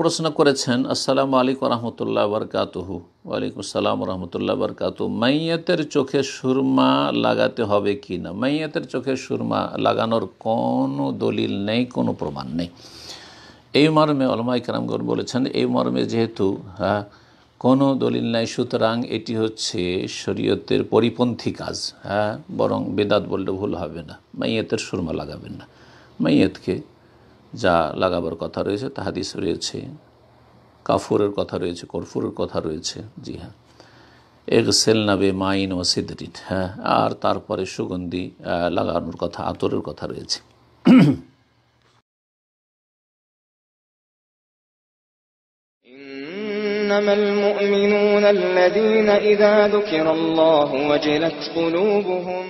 প্রশ্ন করেছেন আসসালাম আলাইকুম রহমতুল্লাহ বরকাতুহু ওয়ালাইকুম আসসালাম রহমতুল্লাহ বরকাতু মাইয়াতের চোখে সুরমা লাগাতে হবে কি না মাইয়াতের চোখে সুরমা লাগানোর কোনো দলিল নেই কোনো প্রমাণ নেই এই মর্মে অলমা ইকরামগর বলেছেন এই মর্মে যেহেতু হ্যাঁ কোনো দলিল নেই সুতরাং এটি হচ্ছে শরীয়তের পরিপন্থী কাজ হ্যাঁ বরং বেদাত বললে ভুল হবে না মাইয়াতের সুরমা লাগাবেন না মাইয়াতকে যা লাগাবার কথা রয়েছে তাহাদিস রয়েছে কাফুরের কথা রয়েছে কর্ফুরের কথা রয়েছে জি হ্যাঁ এগ সেল নাবে মাইন ও সিদ্ধরিট হ্যাঁ আর তারপরে সুগন্ধি লাগানোর কথা আতরের কথা রয়েছে إنما المؤمنون الذين إذا ذكر الله وجلت قلوبهم